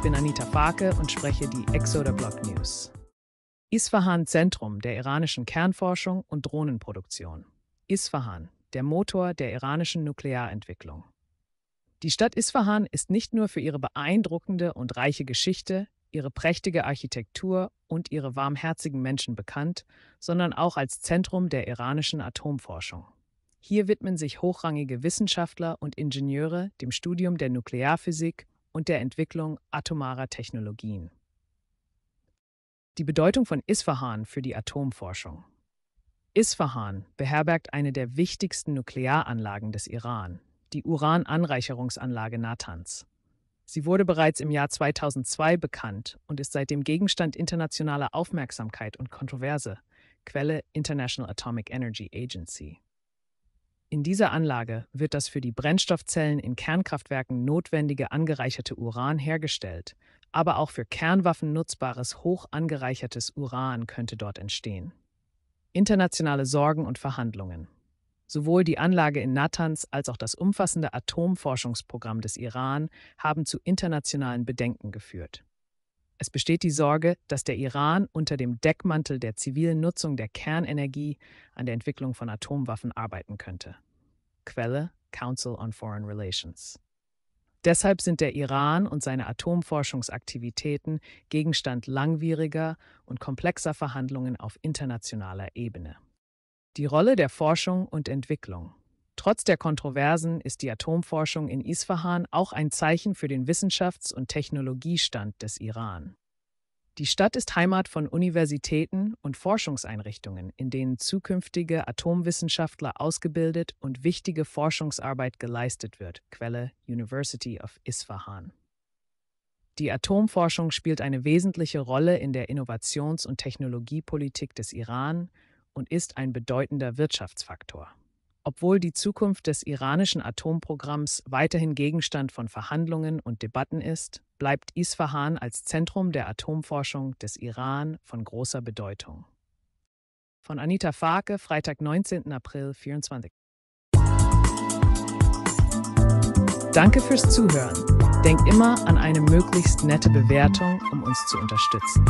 Ich bin Anita Farke und spreche die Exoder Block News. Isfahan Zentrum der iranischen Kernforschung und Drohnenproduktion. Isfahan, der Motor der iranischen Nuklearentwicklung. Die Stadt Isfahan ist nicht nur für ihre beeindruckende und reiche Geschichte, ihre prächtige Architektur und ihre warmherzigen Menschen bekannt, sondern auch als Zentrum der iranischen Atomforschung. Hier widmen sich hochrangige Wissenschaftler und Ingenieure dem Studium der Nuklearphysik und der Entwicklung atomarer Technologien. Die Bedeutung von Isfahan für die Atomforschung. Isfahan beherbergt eine der wichtigsten Nuklearanlagen des Iran, die Urananreicherungsanlage Natans. Sie wurde bereits im Jahr 2002 bekannt und ist seitdem Gegenstand internationaler Aufmerksamkeit und Kontroverse. Quelle International Atomic Energy Agency. In dieser Anlage wird das für die Brennstoffzellen in Kernkraftwerken notwendige angereicherte Uran hergestellt, aber auch für Kernwaffen nutzbares hoch angereichertes Uran könnte dort entstehen. Internationale Sorgen und Verhandlungen. Sowohl die Anlage in Natanz als auch das umfassende Atomforschungsprogramm des Iran haben zu internationalen Bedenken geführt. Es besteht die Sorge, dass der Iran unter dem Deckmantel der zivilen Nutzung der Kernenergie an der Entwicklung von Atomwaffen arbeiten könnte. Quelle Council on Foreign Relations. Deshalb sind der Iran und seine Atomforschungsaktivitäten Gegenstand langwieriger und komplexer Verhandlungen auf internationaler Ebene. Die Rolle der Forschung und Entwicklung. Trotz der Kontroversen ist die Atomforschung in Isfahan auch ein Zeichen für den Wissenschafts- und Technologiestand des Iran. Die Stadt ist Heimat von Universitäten und Forschungseinrichtungen, in denen zukünftige Atomwissenschaftler ausgebildet und wichtige Forschungsarbeit geleistet wird. Quelle University of Isfahan. Die Atomforschung spielt eine wesentliche Rolle in der Innovations- und Technologiepolitik des Iran und ist ein bedeutender Wirtschaftsfaktor. Obwohl die Zukunft des iranischen Atomprogramms weiterhin Gegenstand von Verhandlungen und Debatten ist, bleibt Isfahan als Zentrum der Atomforschung des Iran von großer Bedeutung. Von Anita Farke, Freitag, 19. April 24. Danke fürs Zuhören. Denk immer an eine möglichst nette Bewertung, um uns zu unterstützen.